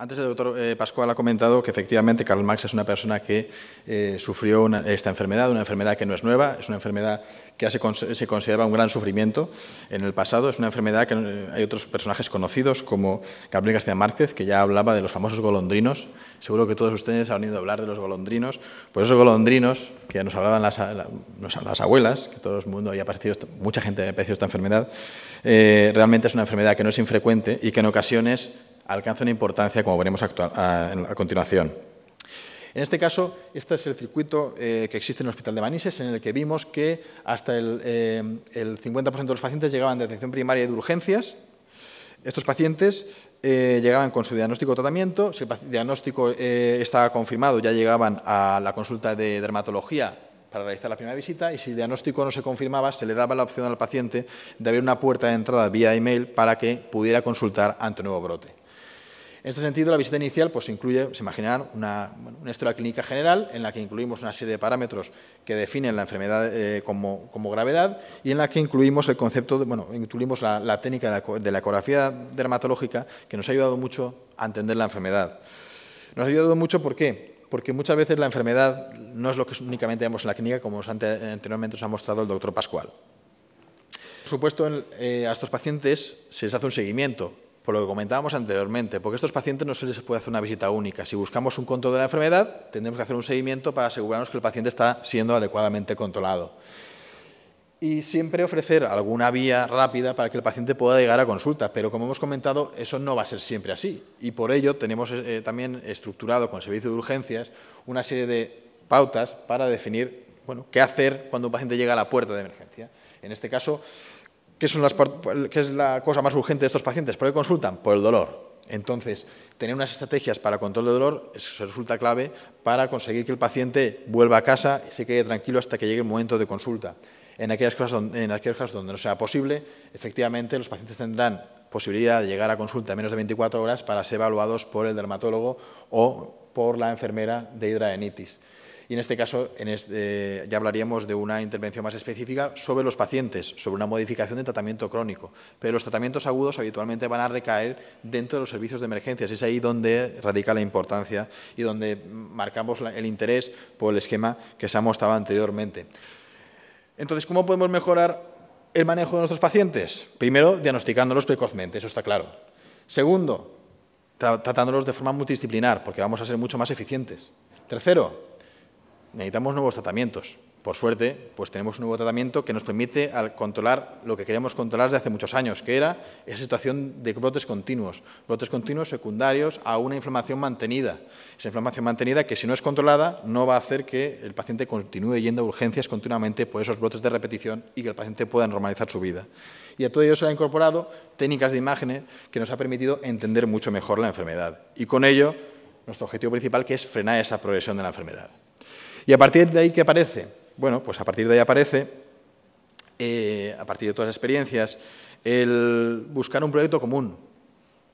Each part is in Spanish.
Antes el doctor eh, Pascual ha comentado que efectivamente Karl Marx es una persona que eh, sufrió esta enfermedad, una enfermedad que no es nueva, es una enfermedad que se, se, consideraba un gran sufrimiento en el pasado, es una enfermedad que eh, hay otros personajes conocidos como Gabriel García Márquez, que ya hablaba de los famosos golondrinos, seguro que todos ustedes han oído hablar de los golondrinos, pues esos golondrinos que nos hablaban las, abuelas, que todo el mundo había padecido, mucha gente había padecido esta enfermedad, realmente es una enfermedad que no es infrecuente y que en ocasiones alcanza una importancia, como veremos a, continuación. En este caso, este es el circuito eh, que existe en el Hospital de Manises, en el que vimos que hasta el, 50% eh, de los pacientes llegaban de atención primaria y de urgencias. Estos pacientes eh, llegaban con su diagnóstico o tratamiento. Si el diagnóstico estaba confirmado, ya llegaban a la consulta de dermatología para realizar la primera visita y si el diagnóstico no se confirmaba, se le daba la opción al paciente de abrir una puerta de entrada vía email para que pudiera consultar ante nuevo brote. En este sentido, la visita inicial pues, incluye, se imaginarán, una, historia clínica general en la que incluimos una serie de parámetros que definen la enfermedad eh, como, gravedad y en la que incluimos el concepto, bueno, incluimos la, la técnica de la ecografía dermatológica que nos ha ayudado mucho a entender la enfermedad. Nos ha ayudado mucho, ¿por qué? porque muchas veces la enfermedad no es lo que únicamente vemos en la clínica, como anteriormente nos ha mostrado el doctor Pascual. Por supuesto, eh, a estos pacientes se les hace un seguimiento por lo que comentábamos anteriormente, porque a estos pacientes no se les puede hacer una visita única. Si buscamos un control de la enfermedad, tendremos que hacer un seguimiento para asegurarnos que el paciente está siendo adecuadamente controlado. Y siempre ofrecer alguna vía rápida para que el paciente pueda llegar a consulta, pero como hemos comentado, eso no va a ser siempre así. Y por ello tenemos eh, también estructurado con el servicio de urgencias una serie de pautas para definir bueno, qué hacer cuando un paciente llega a la puerta de emergencia. En este caso, ¿Qué, es la cosa más urgente de estos pacientes? ¿Por qué consultan? Por el dolor. Entonces, tener unas estrategias para control de dolor resulta clave para conseguir que el paciente vuelva a casa y se quede tranquilo hasta que llegue el momento de consulta. En aquellas, cosas donde, en aquellas donde no sea posible, efectivamente los pacientes tendrán posibilidad de llegar a consulta en menos de 24 horas para ser evaluados por el dermatólogo o por la enfermera de hidraenitis. Y en este caso este, ya hablaríamos de una intervención más específica sobre los pacientes, sobre una modificación de tratamiento crónico. Pero los tratamientos agudos habitualmente van a recaer dentro de los servicios de emergencias. Es ahí donde radica la importancia y donde marcamos el interés por el esquema que se ha mostrado anteriormente. Entonces, ¿cómo podemos mejorar el manejo de nuestros pacientes? Primero, diagnosticándolos precozmente, eso está claro. Segundo, tratándolos de forma multidisciplinar, porque vamos a ser mucho más eficientes. Tercero, necesitamos nuevos tratamientos. Por suerte, pues tenemos un nuevo tratamiento que nos permite controlar lo que queríamos controlar desde hace muchos años, que era esa situación de brotes continuos, brotes continuos secundarios a una inflamación mantenida. Esa inflamación mantenida que si no es controlada no va a hacer que el paciente continúe yendo a urgencias continuamente por esos brotes de repetición y que el paciente pueda normalizar su vida. Y a todo ello se han incorporado técnicas de imágenes que nos ha permitido entender mucho mejor la enfermedad. Y con ello, nuestro objetivo principal que es frenar esa progresión de la enfermedad. ¿Y a partir de ahí qué aparece? Bueno, pues a partir de ahí aparece, eh, a partir de todas las experiencias, el buscar un proyecto común.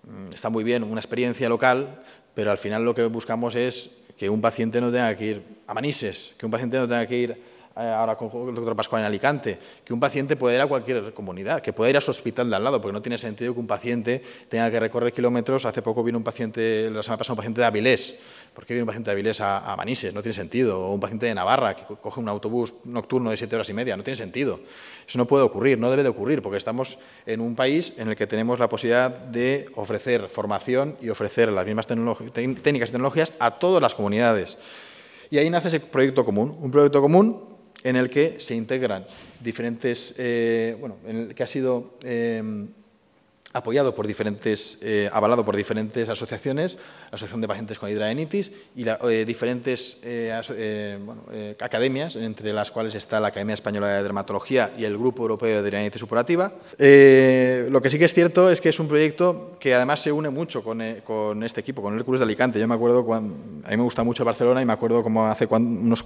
Mm, está muy bien una experiencia local, pero al final lo que buscamos es que un paciente no tenga que ir a Manises, que un paciente no tenga que ir eh, ahora con el doctor Pascual en Alicante, que un paciente puede ir a cualquier comunidad, que puede ir a su hospital de al lado, porque no tiene sentido que un paciente tenga que recorrer kilómetros. Hace poco vino un paciente, la semana pasada, un paciente de Avilés. ¿Por qué viene un paciente de Avilés a, Manises? No tiene sentido. O un paciente de Navarra que coge un autobús nocturno de siete horas y media. No tiene sentido. Eso no puede ocurrir, no debe de ocurrir, porque estamos en un país en el que tenemos la posibilidad de ofrecer formación y ofrecer las mismas técnicas y tecnologías a todas las comunidades. Y ahí nace ese proyecto común, un proyecto común en el que se integran diferentes, eh, bueno, en el que ha sido em, apoyado por diferentes, eh, avalado por diferentes asociaciones, la Asociación de Pacientes con Hidraenitis y eh, diferentes academias, entre las cuales está la Academia Española de Dermatología y el Grupo Europeo de Hidraenitis Supurativa. lo que sí que es cierto es que es un proyecto que además se une mucho con, este equipo, con el Hércules de Alicante. Yo me acuerdo, cuando, a mí me gusta mucho Barcelona y me acuerdo como hace cuando, unos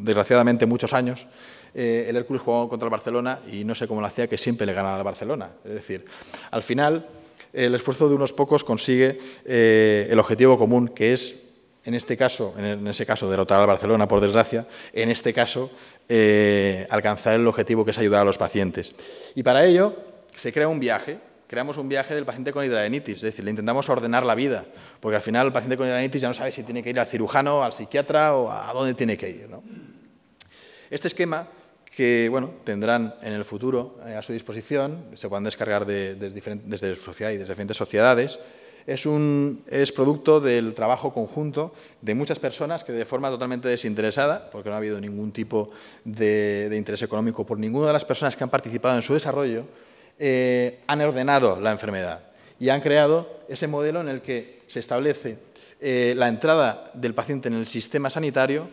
desgraciadamente muchos años, eh, el Hércules jugaba contra el Barcelona y no sé cómo lo hacía, que siempre le ganaba al Barcelona. Es decir, al final el esfuerzo de unos pocos consigue eh, el objetivo común, que es, en este caso, en ese caso, derrotar al Barcelona, por desgracia, en este caso, eh, alcanzar el objetivo que es ayudar a los pacientes. Y para ello se crea un viaje creamos un viaje del paciente con hidradenitis, es decir, le intentamos ordenar la vida, porque al final el paciente con hidradenitis ya no sabe si tiene que ir al cirujano, al psiquiatra o a dónde tiene que ir. Este esquema que bueno, tendrán en el futuro eh, a su disposición, se pueden descargar desde, su sociedad y desde diferentes sociedades, es, un, es producto del trabajo conjunto de muchas personas que de forma totalmente desinteresada, porque no ha habido ningún tipo de interés económico por ninguna de las personas que han participado en su desarrollo, eh, han ordenado la enfermedad y han creado ese modelo en el que se establece eh, la entrada del paciente en el sistema sanitario,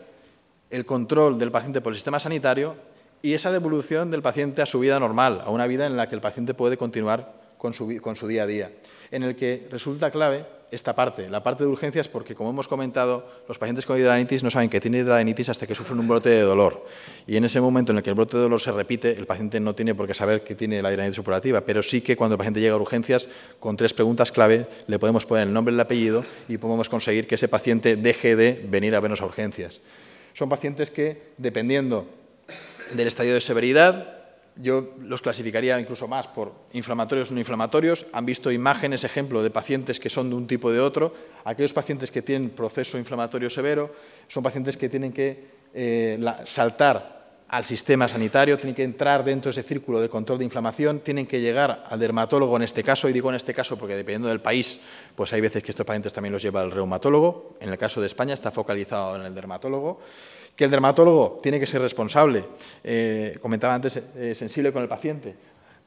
el control del paciente por el sistema sanitario y esa devolución del paciente a su vida normal, a una vida en la que el paciente puede continuar con su día a día, en el que resulta clave esta parte. La parte de urgencias porque, como hemos comentado, los pacientes con hidradenitis no saben que tienen hidradenitis hasta que sufren un brote de dolor. Y en ese momento en el que el brote de dolor se repite, el paciente no tiene por qué saber que tiene la hidradenitis operativa. pero sí que cuando el paciente llega a urgencias, con tres preguntas clave, le podemos poner el nombre, el apellido y podemos conseguir que ese paciente deje de venir a vernos a urgencias. Son pacientes que, dependiendo del estadio de severidad, yo los clasificaría incluso más por inflamatorios o no inflamatorios. Han visto imágenes, ejemplo, de pacientes que son de un tipo o de otro. Aquellos pacientes que tienen proceso inflamatorio severo son pacientes que tienen que eh, saltar al sistema sanitario, tienen que entrar dentro de ese círculo de control de inflamación, tienen que llegar al dermatólogo en este caso, y digo en este caso porque dependiendo del país, pues hay veces que estos pacientes también los lleva el reumatólogo, en el caso de España está focalizado en el dermatólogo, que el dermatólogo tiene que ser responsable, eh, comentaba antes, eh, sensible con el paciente,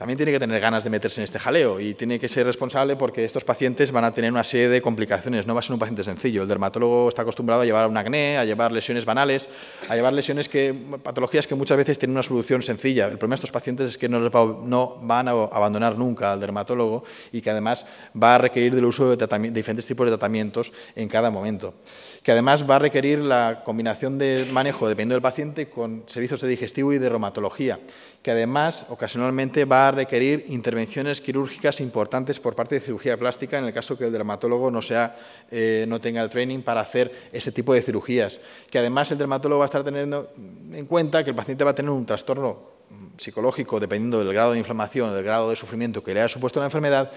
también tiene que tener ganas de meterse en este jaleo y tiene que ser responsable porque estos pacientes van a tener una serie de complicaciones, no va a ser un paciente sencillo. El dermatólogo está acostumbrado a llevar un acné, a llevar lesiones banales, a llevar lesiones que, patologías que muchas veces tienen una solución sencilla. El problema de estos pacientes es que no, van a abandonar nunca al dermatólogo y que además va a requerir del uso de, diferentes tipos de tratamientos en cada momento. Que además va a requerir la combinación de manejo, dependiendo del paciente, con servicios de digestivo y de reumatología, que además ocasionalmente va a requerir intervenciones quirúrgicas importantes por parte de cirugía plástica en el caso que el dermatólogo no, sea, eh, no tenga el training para hacer ese tipo de cirugías. Que además el dermatólogo va a estar teniendo en cuenta que el paciente va a tener un trastorno mm, psicológico, dependiendo del grado de inflamación, del grado de sufrimiento que le haya supuesto la enfermedad,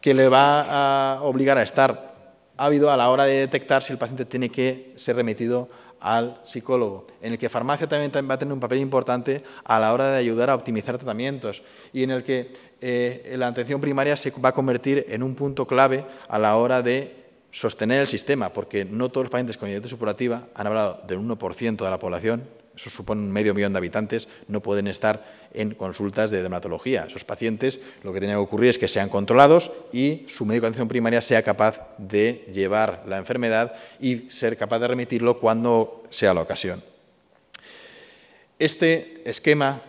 que le va a obligar a estar ávido a la hora de detectar si el paciente tiene que ser remitido al psicólogo, en el que farmacia también va a tener un papel importante a la hora de ayudar a optimizar tratamientos y en el que eh, la atención primaria se va a convertir en un punto clave a la hora de sostener el sistema, porque no todos los pacientes con diabetes supurativa han hablado del 1% de la población, eso supone un medio millón de habitantes, no pueden estar en consultas de dermatología. Esos pacientes lo que tiene que ocurrir es que sean controlados y su médico de atención primaria sea capaz de llevar la enfermedad y ser capaz de remitirlo cuando sea la ocasión. Este esquema,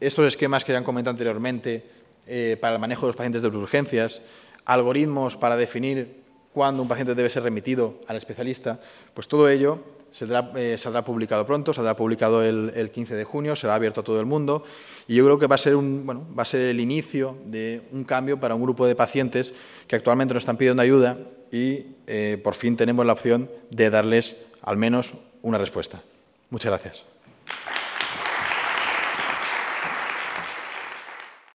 estos esquemas que ya han comentado anteriormente eh, para el manejo de los pacientes de urgencias, algoritmos para definir cuándo un paciente debe ser remitido al especialista, pues todo ello eh, saldrá, publicado pronto, se saldrá publicado el, 15 de junio, será abierto a todo el mundo y yo creo que va a, ser bueno, va a ser el inicio de un cambio para un grupo de pacientes que actualmente nos están pidiendo ayuda y eh, por fin tenemos la opción de darles al menos una respuesta. Muchas gracias.